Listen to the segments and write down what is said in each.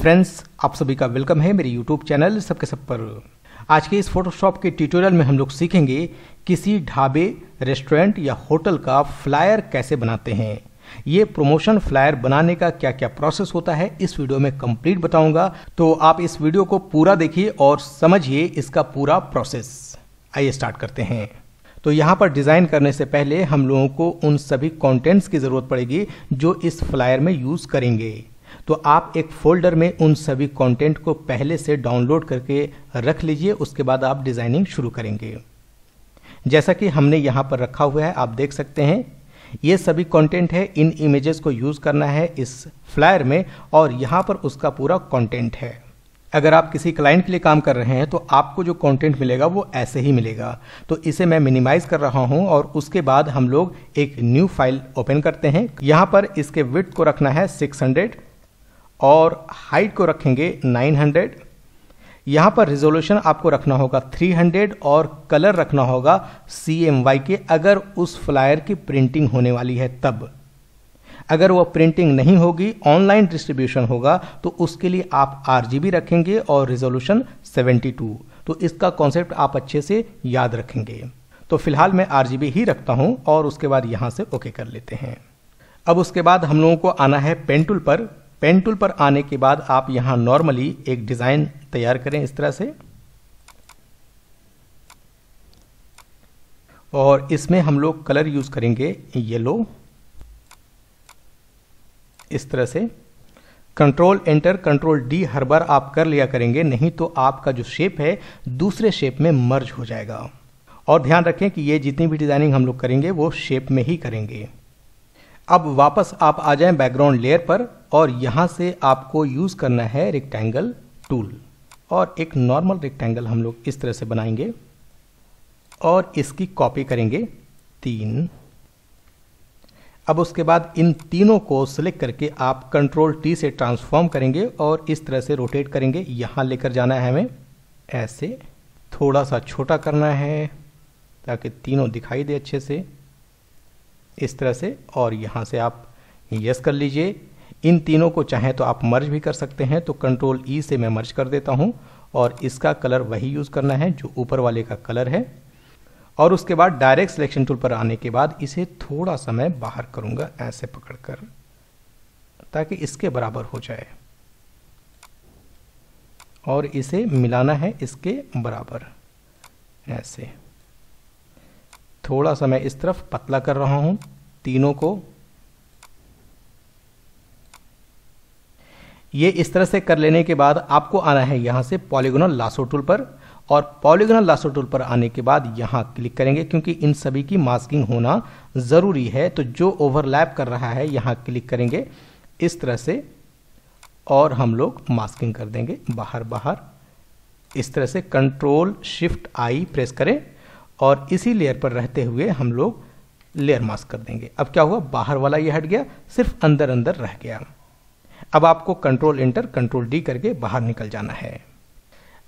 friends आप सभी का वेलकम है मेरे यूट्यूब चैनल सबके सब पर आज के इस फोटोशॉप के ट्यूटोरियल में हम लोग सीखेंगे किसी ढाबे रेस्टोरेंट या होटल का फ्लायर कैसे बनाते हैं ये प्रमोशन फ्लायर बनाने का क्या क्या प्रोसेस होता है इस वीडियो में कंप्लीट बताऊंगा तो आप इस वीडियो को पूरा देखिए और समझिए इसका पूरा प्रोसेस आइए स्टार्ट करते हैं तो यहाँ पर डिज़ाइन करने से पहले हम लोगों को उन सभी कंटेंट्स की ज़रूरत पड़ेगी जो इस फ्लायर में यूज़ करेंगे तो आप एक फोल्डर में उन सभी कंटेंट को पहले से डाउनलोड करके रख लीजिए उसके बाद आप डिज़ाइनिंग शुरू करेंगे जैसा कि हमने यहाँ पर रखा हुआ है आप देख सकते हैं ये सभी कंटेंट है इन इमेजेस को यूज़ करना है इस फ्लायर में और यहाँ पर उसका पूरा कंटेंट है अगर आप किसी क्लाइंट के लिए काम कर रहे हैं तो आपको जो कंटेंट मिलेगा वो ऐसे ही मिलेगा तो इसे मैं मिनिमाइज कर रहा हूं और उसके बाद हम लोग एक न्यू फाइल ओपन करते हैं यहां पर इसके विथ को रखना है 600 और हाइट को रखेंगे 900 यहाँ पर रिजोल्यूशन आपको रखना होगा 300 और कलर रखना होगा सी एम वाई के अगर उस फ्लायर की प्रिंटिंग होने वाली है तब अगर वह प्रिंटिंग नहीं होगी ऑनलाइन डिस्ट्रीब्यूशन होगा तो उसके लिए आप आर रखेंगे और रिजोल्यूशन 72 तो इसका कॉन्सेप्ट आप अच्छे से याद रखेंगे तो फिलहाल मैं आर ही रखता हूँ और उसके बाद यहाँ से ओके कर लेते हैं अब उसके बाद हम लोगों को आना है पेंटुल पर पेन टूल पर आने के बाद आप यहां नॉर्मली एक डिज़ाइन तैयार करें इस तरह से और इसमें हम लोग कलर यूज़ करेंगे येलो इस तरह से कंट्रोल एंटर कंट्रोल डी हर बार आप कर लिया करेंगे नहीं तो आपका जो शेप है दूसरे शेप में मर्ज हो जाएगा और ध्यान रखें कि ये जितनी भी डिज़ाइनिंग हम लोग करेंगे वो शेप में ही करेंगे अब वापस आप आ जाएं बैकग्राउंड लेयर पर और यहां से आपको यूज़ करना है रिक्टेंगल टूल और एक नॉर्मल रिक्टेंगल हम लोग इस तरह से बनाएंगे और इसकी कॉपी करेंगे तीन अब उसके बाद इन तीनों को सिलेक्ट करके आप कंट्रोल टी से ट्रांसफॉर्म करेंगे और इस तरह से रोटेट करेंगे यहाँ लेकर जाना है हमें ऐसे थोड़ा सा छोटा करना है ताकि तीनों दिखाई दे अच्छे से इस तरह से और यहाँ से आप यस कर लीजिए इन तीनों को चाहें तो आप मर्ज भी कर सकते हैं तो कंट्रोल ई e से मैं मर्ज कर देता हूँ और इसका कलर वही यूज़ करना है जो ऊपर वाले का कलर है और उसके बाद डायरेक्ट सिलेक्शन टूल पर आने के बाद इसे थोड़ा सा मैं बाहर करूँगा ऐसे पकड़ कर ताकि इसके बराबर हो जाए और इसे मिलाना है इसके बराबर ऐसे थोड़ा सा मैं इस तरफ पतला कर रहा हूं तीनों को ये इस तरह से कर लेने के बाद आपको आना है यहां से पॉलीगोनल लासो टूल पर और पॉलीगोनल लासो टूल पर आने के बाद यहां क्लिक करेंगे क्योंकि इन सभी की मास्किंग होना ज़रूरी है तो जो ओवरलैप कर रहा है यहां क्लिक करेंगे इस तरह से और हम लोग मास्किंग कर देंगे बाहर बाहर इस तरह से कंट्रोल शिफ्ट आई प्रेस करें और इसी लेयर पर रहते हुए हम लोग लेयर मास्क कर देंगे अब क्या हुआ बाहर वाला ये हट गया सिर्फ अंदर अंदर रह गया अब आपको कंट्रोल इंटर कंट्रोल डी करके बाहर निकल जाना है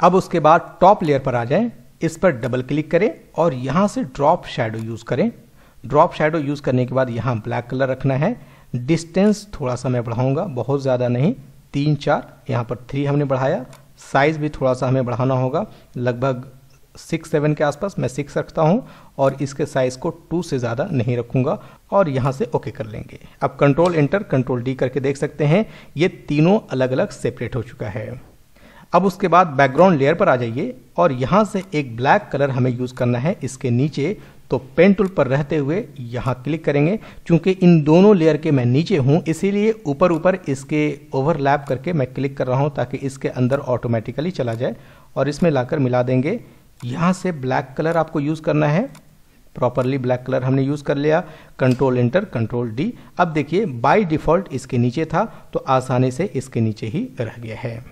अब उसके बाद टॉप लेयर पर आ जाएं इस पर डबल क्लिक करें और यहाँ से ड्रॉप शेडो यूज़ करें ड्रॉप शेडो यूज़ करने के बाद यहाँ ब्लैक कलर रखना है डिस्टेंस थोड़ा सा मैं बढ़ाऊंगा बहुत ज़्यादा नहीं तीन चार यहाँ पर थ्री हमने बढ़ाया साइज़ भी थोड़ा सा हमें बढ़ाना होगा लगभग सिक्स सेवन के आसपास मैं सिक्स रखता हूँ और इसके साइज़ को टू से ज़्यादा नहीं रखूँगा और यहाँ से ओके कर लेंगे अब कंट्रोल एंटर कंट्रोल डी करके देख सकते हैं ये तीनों अलग अलग सेपरेट हो चुका है अब उसके बाद बैकग्राउंड लेयर पर आ जाइए और यहाँ से एक ब्लैक कलर हमें यूज़ करना है इसके नीचे तो पेन टूल पर रहते हुए यहाँ क्लिक करेंगे क्योंकि इन दोनों लेयर के मैं नीचे हूँ इसीलिए ऊपर ऊपर इसके ओवरलैप करके मैं क्लिक कर रहा हूँ ताकि इसके अंदर ऑटोमेटिकली चला जाए और इसमें लाकर मिला देंगे यहाँ से ब्लैक कलर आपको यूज़ करना है प्रॉपरली ब्लैक कलर हमने यूज़ कर लिया कंट्रोल इंटर कंट्रोल डी अब देखिए बाय डिफ़ॉल्ट इसके नीचे था तो आसानी से इसके नीचे ही रह गया है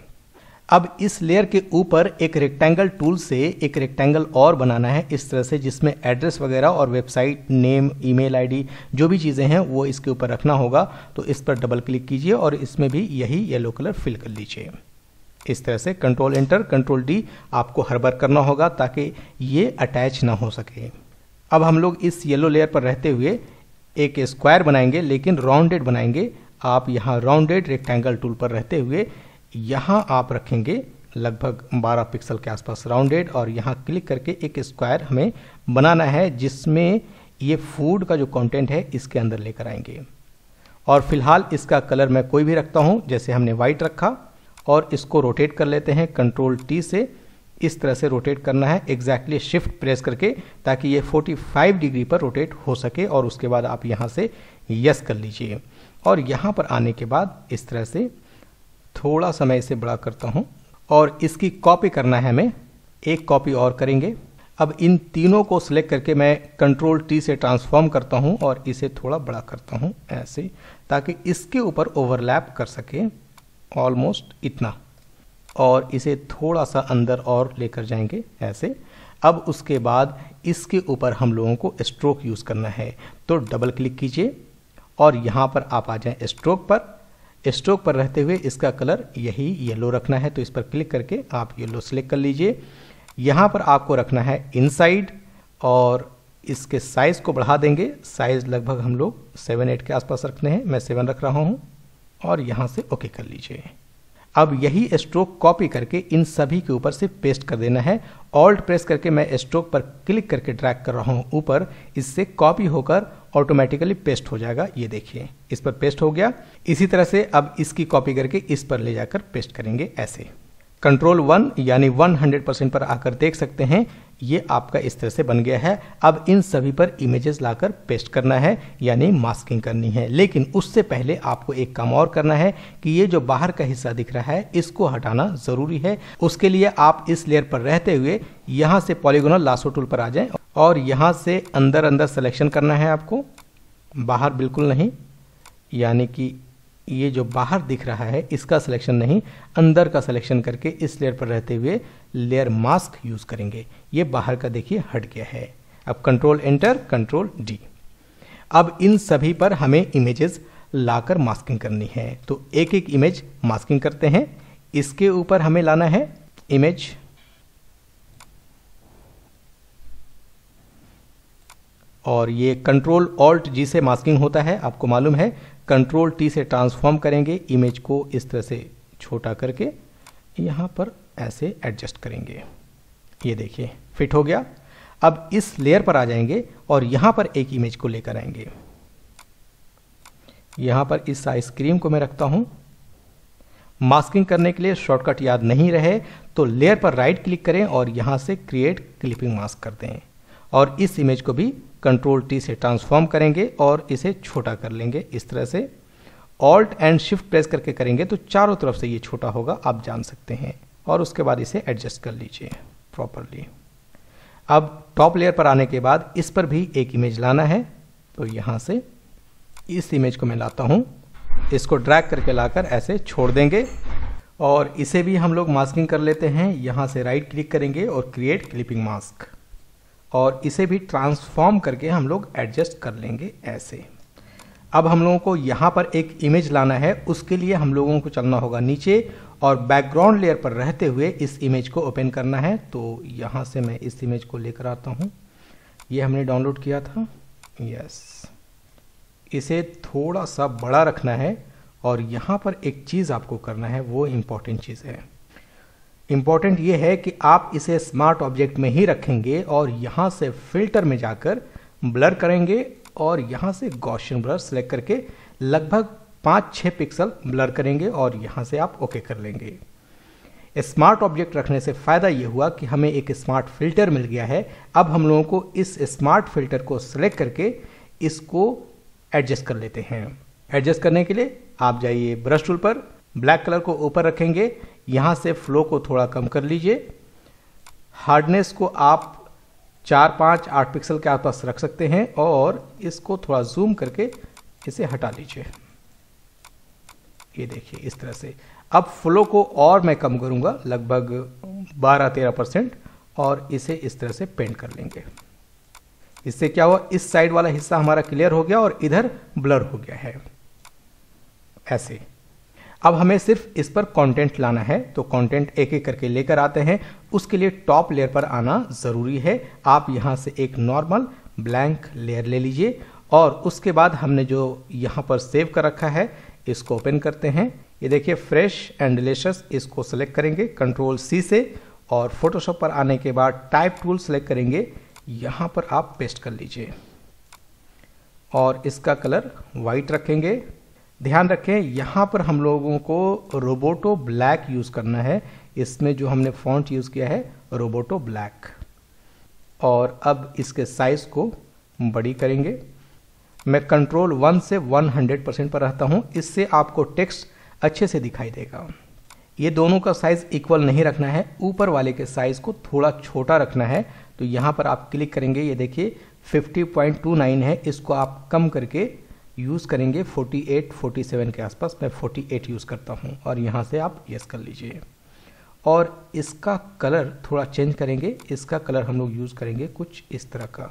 अब इस लेयर के ऊपर एक रेक्टेंगल टूल से एक रेक्टेंगल और बनाना है इस तरह से जिसमें एड्रेस वगैरह और वेबसाइट नेम ईमेल आईडी जो भी चीज़ें हैं वो इसके ऊपर रखना होगा तो इस पर डबल क्लिक कीजिए और इसमें भी यही येलो कलर फिल कर लीजिए इस तरह से कंट्रोल एंटर कंट्रोल डी आपको हर बार करना होगा ताकि ये अटैच ना हो सके अब हम लोग इस येलो लेयर पर रहते हुए एक स्क्वायर बनाएंगे लेकिन राउंडेड बनाएंगे आप यहाँ राउंडेड रेक्टेंगल टूल पर रहते हुए यहाँ आप रखेंगे लगभग 12 पिक्सल के आसपास राउंडेड और यहाँ क्लिक करके एक स्क्वायर हमें बनाना है जिसमें ये फूड का जो कंटेंट है इसके अंदर लेकर आएंगे और फिलहाल इसका कलर मैं कोई भी रखता हूँ जैसे हमने वाइट रखा और इसको रोटेट कर लेते हैं कंट्रोल टी से इस तरह से रोटेट करना है एग्जैक्टली exactly शिफ्ट प्रेस करके ताकि ये 45 डिग्री पर रोटेट हो सके और उसके बाद आप यहाँ से यस कर लीजिए और यहाँ पर आने के बाद इस तरह से थोड़ा सा मैं इसे बड़ा करता हूँ और इसकी कॉपी करना है हमें एक कॉपी और करेंगे अब इन तीनों को सिलेक्ट करके मैं कंट्रोल टी से ट्रांसफॉर्म करता हूँ और इसे थोड़ा बड़ा करता हूँ ऐसे ताकि इसके ऊपर ओवरलैप कर सके ऑलमोस्ट इतना और इसे थोड़ा सा अंदर और लेकर जाएंगे ऐसे अब उसके बाद इसके ऊपर हम लोगों को स्ट्रोक यूज़ करना है तो डबल क्लिक कीजिए और यहाँ पर आप आ जाएं स्ट्रोक पर स्ट्रोक पर रहते हुए इसका कलर यही येलो रखना है तो इस पर क्लिक करके आप येलो सेलेक्ट कर लीजिए यहाँ पर आपको रखना है इनसाइड और इसके साइज़ को बढ़ा देंगे साइज़ लगभग हम लोग सेवन एट के आसपास रखने हैं मैं सेवन रख रहा हूँ और यहाँ से ओके कर लीजिए अब यही स्ट्रोक कॉपी करके इन सभी के ऊपर से पेस्ट कर देना है ऑल्ट प्रेस करके मैं स्ट्रोक पर क्लिक करके ड्रैग कर रहा हूँ ऊपर इससे कॉपी होकर ऑटोमेटिकली पेस्ट हो जाएगा ये देखिए इस पर पेस्ट हो गया इसी तरह से अब इसकी कॉपी करके इस पर ले जाकर पेस्ट करेंगे ऐसे कंट्रोल वन यानी 100 परसेंट पर आकर देख सकते हैं ये आपका इस तरह से बन गया है अब इन सभी पर इमेजेस लाकर पेस्ट करना है यानी मास्किंग करनी है लेकिन उससे पहले आपको एक काम और करना है कि ये जो बाहर का हिस्सा दिख रहा है इसको हटाना ज़रूरी है उसके लिए आप इस लेयर पर रहते हुए यहां से पॉलीगोनल लासो टूल पर आ जाएं और यहां से अंदर अंदर सिलेक्शन करना है आपको बाहर बिल्कुल नहीं यानी कि ये जो बाहर दिख रहा है इसका सिलेक्शन नहीं अंदर का सिलेक्शन करके इस लेयर पर रहते हुए लेयर मास्क यूज करेंगे ये बाहर का देखिए हट गया है अब कंट्रोल एंटर कंट्रोल डी अब इन सभी पर हमें इमेजेस लाकर मास्किंग करनी है तो एक एक इमेज मास्किंग करते हैं इसके ऊपर हमें लाना है इमेज और ये कंट्रोल ऑल्ट जी से मास्किंग होता है आपको मालूम है कंट्रोल टी से ट्रांसफॉर्म करेंगे इमेज को इस तरह से छोटा करके यहाँ पर ऐसे एडजस्ट करेंगे ये देखिए फिट हो गया अब इस लेयर पर आ जाएंगे और यहाँ पर एक इमेज को लेकर आएंगे यहाँ पर इस आइसक्रीम को मैं रखता हूँ मास्किंग करने के लिए शॉर्टकट याद नहीं रहे तो लेयर पर राइट क्लिक करें और यहाँ से क्रिएट क्लिपिंग मास्क कर दें और इस इमेज को भी कंट्रोल टी से ट्रांसफॉर्म करेंगे और इसे छोटा कर लेंगे इस तरह से ऑल्ट एंड शिफ्ट प्रेस करके करेंगे तो चारों तरफ से ये छोटा होगा आप जान सकते हैं और उसके बाद इसे एडजस्ट कर लीजिए प्रॉपरली अब टॉप लेयर पर आने के बाद इस पर भी एक इमेज लाना है तो यहाँ से इस इमेज को मैं लाता हूँ इसको ड्रैग करके लाकर ऐसे छोड़ देंगे और इसे भी हम लोग मास्किंग कर लेते हैं यहाँ से राइट क्लिक करेंगे और क्रिएट क्लिपिंग मास्क और इसे भी ट्रांसफॉर्म करके हम लोग एडजस्ट कर लेंगे ऐसे अब हम लोगों को यहाँ पर एक इमेज लाना है उसके लिए हम लोगों को चलना होगा नीचे और बैकग्राउंड लेयर पर रहते हुए इस इमेज को ओपन करना है तो यहाँ से मैं इस इमेज को लेकर आता हूँ ये हमने डाउनलोड किया था यस इसे थोड़ा सा बड़ा रखना है और यहाँ पर एक चीज़ आपको करना है वो इम्पॉर्टेंट चीज़ है इम्पॉर्टेंट ये है कि आप इसे स्मार्ट ऑब्जेक्ट में ही रखेंगे और यहाँ से फिल्टर में जाकर ब्लर करेंगे और यहाँ से गॉशन ब्लर सेलेक्ट करके लगभग पाँच छः पिक्सल ब्लर करेंगे और यहाँ से आप ओके कर लेंगे स्मार्ट ऑब्जेक्ट रखने से फ़ायदा ये हुआ कि हमें एक स्मार्ट फिल्टर मिल गया है अब हम लोगों को इस स्मार्ट फिल्टर को सिलेक्ट करके इसको एडजस्ट कर लेते हैं एडजस्ट करने के लिए आप जाइए ब्रश टूल पर ब्लैक कलर को ऊपर रखेंगे यहाँ से फ्लो को थोड़ा कम कर लीजिए हार्डनेस को आप चार पाँच आठ पिक्सल के आसपास रख सकते हैं और इसको थोड़ा जूम करके इसे हटा लीजिए ये देखिए इस तरह से अब फ्लो को और मैं कम करूँगा लगभग 12-13 परसेंट और इसे इस तरह से पेंट कर लेंगे इससे क्या हुआ इस साइड वाला हिस्सा हमारा क्लियर हो गया और इधर ब्लर हो गया है ऐसे अब हमें सिर्फ इस पर कंटेंट लाना है तो कंटेंट एक एक करके लेकर आते हैं उसके लिए टॉप लेयर पर आना ज़रूरी है आप यहाँ से एक नॉर्मल ब्लैंक लेयर ले लीजिए और उसके बाद हमने जो यहाँ पर सेव कर रखा है इसको ओपन करते हैं ये देखिए फ्रेश एंड डिलेशस इसको सेलेक्ट करेंगे कंट्रोल सी से और फोटोशॉप पर आने के बाद टाइप टूल सेलेक्ट करेंगे यहाँ पर आप पेस्ट कर लीजिए और इसका कलर वाइट रखेंगे ध्यान रखें यहाँ पर हम लोगों को रोबोटो ब्लैक यूज़ करना है इसमें जो हमने फॉन्ट यूज़ किया है रोबोटो ब्लैक और अब इसके साइज़ को बड़ी करेंगे मैं कंट्रोल वन से वन हंड्रेड परसेंट पर रहता हूँ इससे आपको टेक्स्ट अच्छे से दिखाई देगा ये दोनों का साइज़ इक्वल नहीं रखना है ऊपर वाले के साइज़ को थोड़ा छोटा रखना है तो यहाँ पर आप क्लिक करेंगे ये देखिए 50.29 है इसको आप कम करके यूज़ करेंगे 48, 47 के आसपास मैं 48 यूज़ करता हूँ और यहाँ से आप यस कर लीजिए और इसका कलर थोड़ा चेंज करेंगे इसका कलर हम लोग यूज़ करेंगे कुछ इस तरह का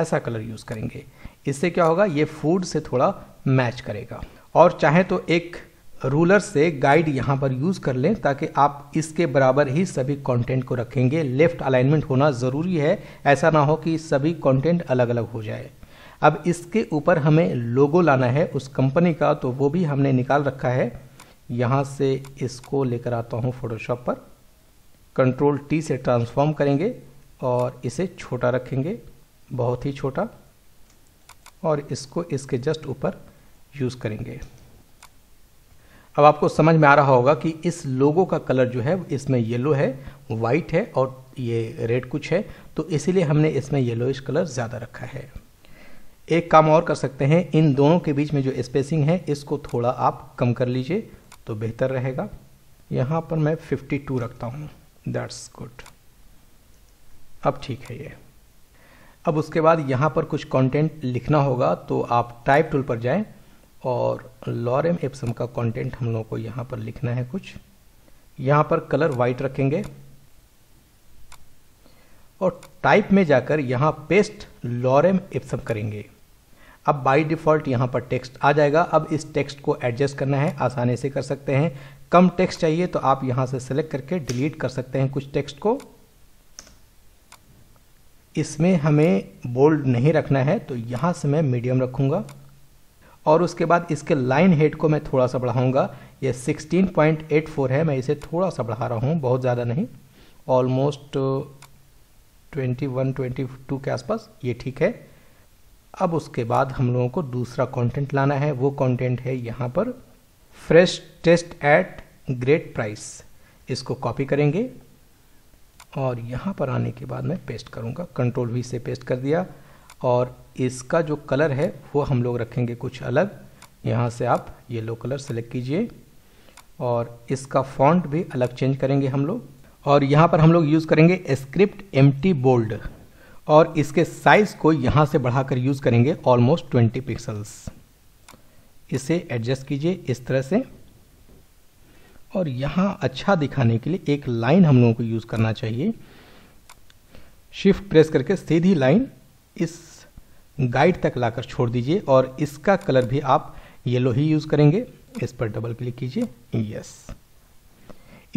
ऐसा कलर यूज़ करेंगे इससे क्या होगा ये फूड से थोड़ा मैच करेगा और चाहे तो एक रूलर से गाइड यहाँ पर यूज़ कर लें ताकि आप इसके बराबर ही सभी कंटेंट को रखेंगे लेफ्ट अलाइनमेंट होना ज़रूरी है ऐसा ना हो कि सभी कंटेंट अलग अलग हो जाए अब इसके ऊपर हमें लोगो लाना है उस कंपनी का तो वो भी हमने निकाल रखा है यहाँ से इसको लेकर आता हूँ फोटोशॉप पर कंट्रोल टी से ट्रांसफॉर्म करेंगे और इसे छोटा रखेंगे बहुत ही छोटा और इसको इसके जस्ट ऊपर यूज़ करेंगे अब आपको समझ में आ रहा होगा कि इस लोगो का कलर जो है इसमें येलो है वाइट है और ये रेड कुछ है तो इसीलिए हमने इसमें येलोइश कलर ज़्यादा रखा है एक काम और कर सकते हैं इन दोनों के बीच में जो स्पेसिंग है इसको थोड़ा आप कम कर लीजिए तो बेहतर रहेगा यहाँ पर मैं 52 रखता हूँ दैट्स गुड अब ठीक है ये अब उसके बाद यहाँ पर कुछ कंटेंट लिखना होगा तो आप टाइप टूल पर जाएं और लॉरेम एप्सम का कंटेंट हम लोगों को यहाँ पर लिखना है कुछ यहाँ पर कलर वाइट रखेंगे और टाइप में जाकर यहाँ पेस्ट लॉरेम एप्सम करेंगे अब बाय डिफ़ॉल्ट यहाँ पर टेक्स्ट आ जाएगा अब इस टेक्स्ट को एडजस्ट करना है आसानी से कर सकते हैं कम टेक्स्ट चाहिए तो आप यहाँ से सेलेक्ट करके डिलीट कर सकते हैं कुछ टेक्स्ट को इसमें हमें बोल्ड नहीं रखना है तो यहाँ से मैं मीडियम रखूँगा और उसके बाद इसके लाइन हेड को मैं थोड़ा सा बढ़ाऊँगा ये 16.84 है मैं इसे थोड़ा सा बढ़ा रहा हूँ बहुत ज़्यादा नहीं ऑलमोस्ट 21, 22 के आसपास ये ठीक है अब उसके बाद हम लोगों को दूसरा कंटेंट लाना है वो कंटेंट है यहाँ पर fresh taste at great price इसको कॉपी करेंगे और यहाँ पर आने के बाद मैं पेस्ट करूँगा कंट्रोल वी से पेस्ट कर दिया और इसका जो कलर है वो हम लोग रखेंगे कुछ अलग यहाँ से आप येलो कलर सेलेक्ट कीजिए और इसका फॉन्ट भी अलग चेंज करेंगे हम लोग और यहाँ पर हम लोग यूज़ करेंगे स्क्रिप्ट एम बोल्ड और इसके साइज़ को यहां से बढ़ाकर यूज़ करेंगे ऑलमोस्ट ट्वेंटी पिक्सल्स इसे एडजस्ट कीजिए इस तरह से और यहां अच्छा दिखाने के लिए एक लाइन हम लोगों को यूज़ करना चाहिए शिफ्ट प्रेस करके सीधी लाइन इस गाइड तक लाकर छोड़ दीजिए और इसका कलर भी आप येलो ही यूज़ करेंगे इस पर डबल क्लिक कीजिए यस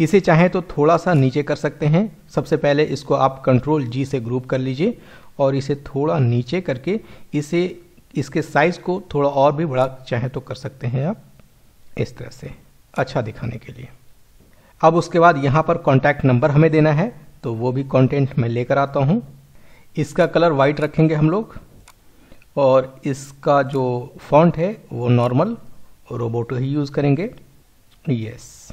इसे चाहें तो थोड़ा सा नीचे कर सकते हैं सबसे पहले इसको आप कंट्रोल जी से ग्रुप कर लीजिए और इसे थोड़ा नीचे करके इसे इसके साइज़ को थोड़ा और भी बड़ा चाहें तो कर सकते हैं आप इस तरह से अच्छा दिखाने के लिए अब उसके बाद यहाँ पर कॉन्टैक्ट नंबर हमें देना है तो वो भी कॉन्टेंट में लेकर आता हूँ इसका कलर वाइट रखेंगे हम लोग और इसका जो फॉन्ट है वो नॉर्मल रोबोटो ही यूज़ करेंगे यस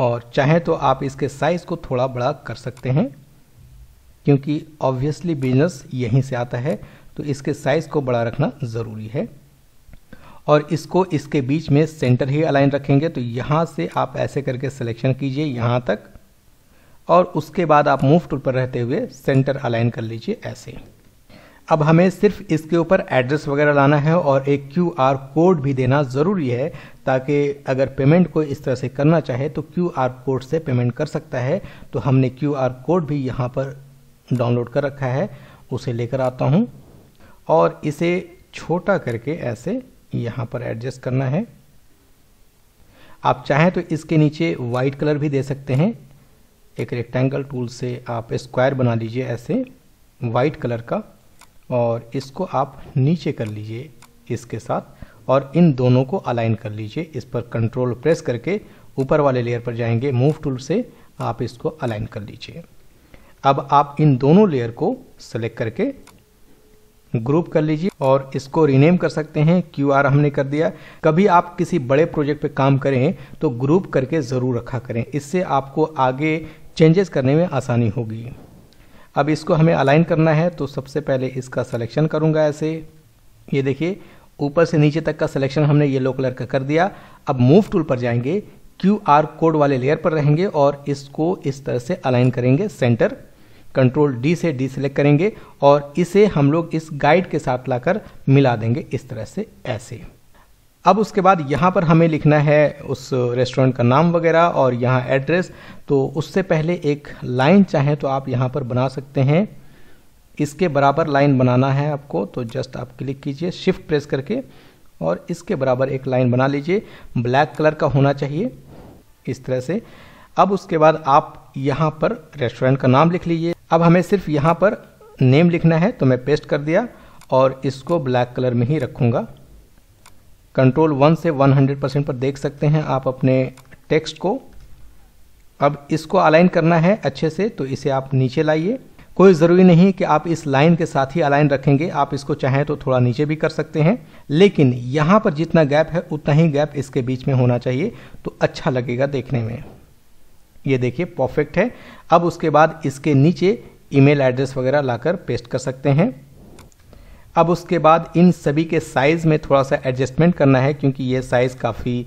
और चाहें तो आप इसके साइज़ को थोड़ा बड़ा कर सकते हैं क्योंकि ऑब्वियसली बिजनेस यहीं से आता है तो इसके साइज़ को बड़ा रखना ज़रूरी है और इसको इसके बीच में सेंटर ही अलाइन रखेंगे तो यहां से आप ऐसे करके सिलेक्शन कीजिए यहां तक और उसके बाद आप मूव टूल पर रहते हुए सेंटर अलाइन कर लीजिए ऐसे अब हमें सिर्फ इसके ऊपर एड्रेस वगैरह लाना है और एक क्यू आर कोड भी देना ज़रूरी है ताकि अगर पेमेंट कोई इस तरह से करना चाहे तो क्यू आर कोड से पेमेंट कर सकता है तो हमने क्यू आर कोड भी यहाँ पर डाउनलोड कर रखा है उसे लेकर आता हूँ और इसे छोटा करके ऐसे यहाँ पर एडजस्ट करना है आप चाहें तो इसके नीचे वाइट कलर भी दे सकते हैं एक रेक्टेंगल टूल से आप स्क्वायर बना लीजिए ऐसे वाइट कलर का और इसको आप नीचे कर लीजिए इसके साथ और इन दोनों को अलाइन कर लीजिए इस पर कंट्रोल प्रेस करके ऊपर वाले लेयर पर जाएंगे मूव टूल से आप इसको अलाइन कर लीजिए अब आप इन दोनों लेयर को सेलेक्ट करके ग्रुप कर लीजिए और इसको रीनेम कर सकते हैं क्यू आर हमने कर दिया कभी आप किसी बड़े प्रोजेक्ट पे काम करें तो ग्रुप करके ज़रूर रखा करें इससे आपको आगे चेंजेस करने में आसानी होगी अब इसको हमें अलाइन करना है तो सबसे पहले इसका सिलेक्शन करूंगा ऐसे ये देखिए ऊपर से नीचे तक का सिलेक्शन हमने येलो कलर का कर दिया अब मूव टूल पर जाएंगे क्यू आर कोड वाले लेयर पर रहेंगे और इसको इस तरह से अलाइन करेंगे सेंटर कंट्रोल डी से डी सेलेक्ट करेंगे और इसे हम लोग इस गाइड के साथ लाकर मिला देंगे इस तरह से ऐसे अब उसके बाद यहाँ पर हमें लिखना है उस रेस्टोरेंट का नाम वगैरह और यहाँ एड्रेस तो उससे पहले एक लाइन चाहें तो आप यहाँ पर बना सकते हैं इसके बराबर लाइन बनाना है आपको तो जस्ट आप क्लिक कीजिए शिफ्ट प्रेस करके और इसके बराबर एक लाइन बना लीजिए ब्लैक कलर का होना चाहिए इस तरह से अब उसके बाद आप यहाँ पर रेस्टोरेंट का नाम लिख लीजिए अब हमें सिर्फ यहाँ पर नेम लिखना है तो मैं पेस्ट कर दिया और इसको ब्लैक कलर में ही रखूँगा कंट्रोल वन से हंड्रेड परसेंट पर देख सकते हैं आप अपने टेक्स्ट को अब इसको अलाइन करना है अच्छे से तो इसे आप नीचे लाइए कोई ज़रूरी नहीं कि आप इस लाइन के साथ ही अलाइन रखेंगे आप इसको चाहें तो थोड़ा नीचे भी कर सकते हैं लेकिन यहाँ पर जितना गैप है उतना ही गैप इसके बीच में होना चाहिए तो अच्छा लगेगा देखने में ये देखिए परफेक्ट है अब उसके बाद इसके नीचे ईमेल एड्रेस वगैरह लाकर पेस्ट कर सकते हैं अब उसके बाद इन सभी के साइज़ में थोड़ा सा एडजस्टमेंट करना है क्योंकि ये साइज़ काफ़ी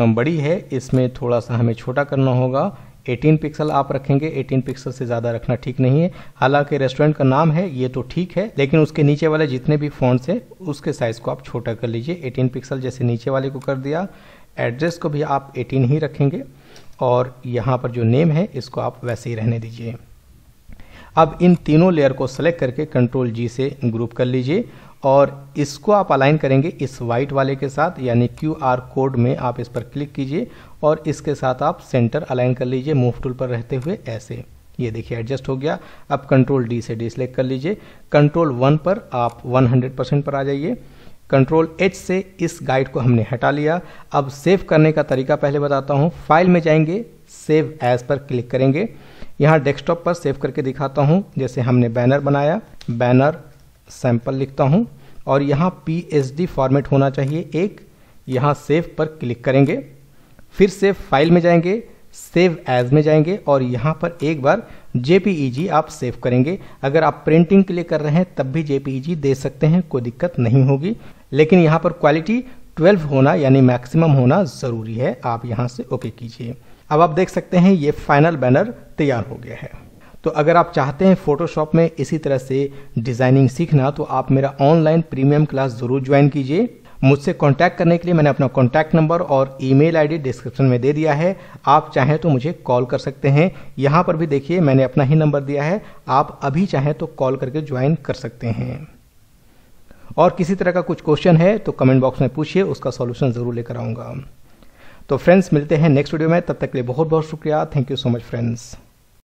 बड़ी है इसमें थोड़ा सा हमें छोटा करना होगा 18 पिक्सल आप रखेंगे 18 पिक्सल से ज़्यादा रखना ठीक नहीं है हालांकि रेस्टोरेंट का नाम है ये तो ठीक है लेकिन उसके नीचे वाले जितने भी फ़ॉन्ट्स हैं उसके साइज़ को आप छोटा कर लीजिए 18 पिक्सल जैसे नीचे वाले को कर दिया एड्रेस को भी आप 18 ही रखेंगे और यहाँ पर जो नेम है इसको आप वैसे ही रहने दीजिए अब इन तीनों लेयर को सेलेक्ट करके कंट्रोल जी से ग्रुप कर लीजिए और इसको आप अलाइन करेंगे इस वाइट वाले के साथ यानी क्यू आर कोड में आप इस पर क्लिक कीजिए और इसके साथ आप सेंटर अलाइन कर लीजिए मूव टूल पर रहते हुए ऐसे ये देखिए एडजस्ट हो गया अब कंट्रोल डी से डी सेलेक्ट कर लीजिए कंट्रोल वन पर आप 100 परसेंट पर आ जाइए कंट्रोल एच से इस गाइड को हमने हटा लिया अब सेव करने का तरीका पहले बताता हूँ फाइल में जाएंगे सेव एज पर क्लिक करेंगे यहाँ डेस्कटॉप पर सेव करके दिखाता हूँ जैसे हमने बैनर बनाया बैनर सैंपल लिखता हूँ और यहाँ पी फॉर्मेट होना चाहिए एक यहाँ सेव पर क्लिक करेंगे फिर से फाइल में जाएंगे सेव एज में जाएंगे और यहाँ पर एक बार जेपीईजी e आप सेव करेंगे अगर आप प्रिंटिंग के लिए कर रहे हैं तब भी जेपीईजी e दे सकते हैं कोई दिक्कत नहीं होगी लेकिन यहाँ पर क्वालिटी 12 होना यानी मैक्सिमम होना ज़रूरी है आप यहाँ से ओके कीजिए अब आप देख सकते हैं ये फाइनल बैनर तैयार हो गया है तो अगर आप चाहते हैं फोटोशॉप में इसी तरह से डिज़ाइनिंग सीखना तो आप मेरा ऑनलाइन प्रीमियम क्लास ज़रूर ज्वाइन कीजिए मुझसे कांटेक्ट करने के लिए मैंने अपना कांटेक्ट नंबर और ईमेल आईडी डिस्क्रिप्शन में दे दिया है आप चाहें तो मुझे कॉल कर सकते हैं यहाँ पर भी देखिए मैंने अपना ही नंबर दिया है आप अभी चाहें तो कॉल करके ज्वाइन कर सकते हैं और किसी तरह का कुछ क्वेश्चन है तो कमेंट बॉक्स में पूछिए उसका सॉल्यूशन ज़रूर लेकर आऊँगा तो फ्रेंड्स मिलते हैं नेक्स्ट वीडियो में तब तक के लिए बहुत बहुत शुक्रिया thank you so much friends